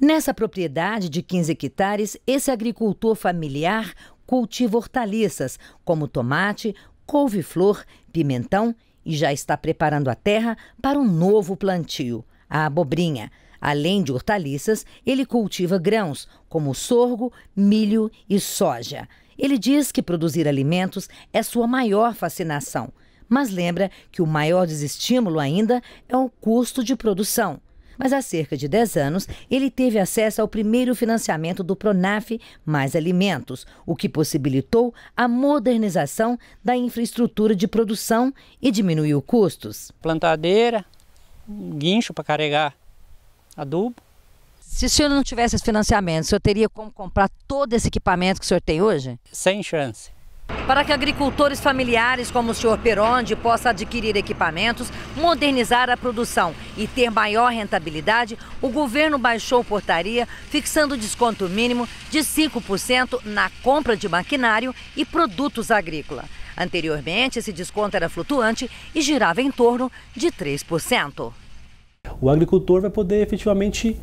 Nessa propriedade de 15 hectares, esse agricultor familiar cultiva hortaliças, como tomate, couve-flor, pimentão e já está preparando a terra para um novo plantio, a abobrinha. Além de hortaliças, ele cultiva grãos, como sorgo, milho e soja. Ele diz que produzir alimentos é sua maior fascinação, mas lembra que o maior desestímulo ainda é o custo de produção mas há cerca de 10 anos ele teve acesso ao primeiro financiamento do Pronaf Mais Alimentos, o que possibilitou a modernização da infraestrutura de produção e diminuiu custos. Plantadeira, guincho para carregar adubo. Se o senhor não tivesse esse financiamento, o senhor teria como comprar todo esse equipamento que o senhor tem hoje? Sem chance. Para que agricultores familiares como o senhor Peronde possa adquirir equipamentos, modernizar a produção e ter maior rentabilidade, o governo baixou portaria, fixando desconto mínimo de 5% na compra de maquinário e produtos agrícola. Anteriormente, esse desconto era flutuante e girava em torno de 3%. O agricultor vai poder efetivamente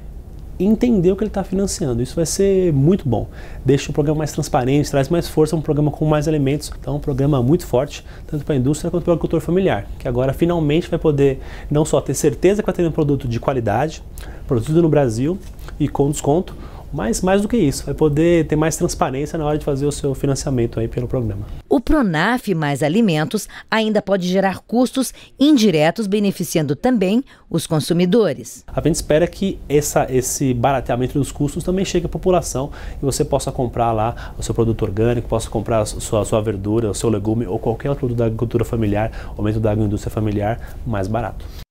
entender o que ele está financiando. Isso vai ser muito bom. Deixa o programa mais transparente, traz mais força, é um programa com mais elementos. Então, é um programa muito forte, tanto para a indústria quanto para o agricultor familiar, que agora finalmente vai poder não só ter certeza que vai ter um produto de qualidade, produzido no Brasil e com desconto, mas mais do que isso, vai é poder ter mais transparência na hora de fazer o seu financiamento aí pelo programa. O Pronaf mais alimentos ainda pode gerar custos indiretos beneficiando também os consumidores. A gente espera que essa, esse barateamento dos custos também chegue à população e você possa comprar lá o seu produto orgânico, possa comprar a sua, a sua verdura, o seu legume ou qualquer outro produto da agricultura familiar ou mesmo da agroindústria familiar mais barato.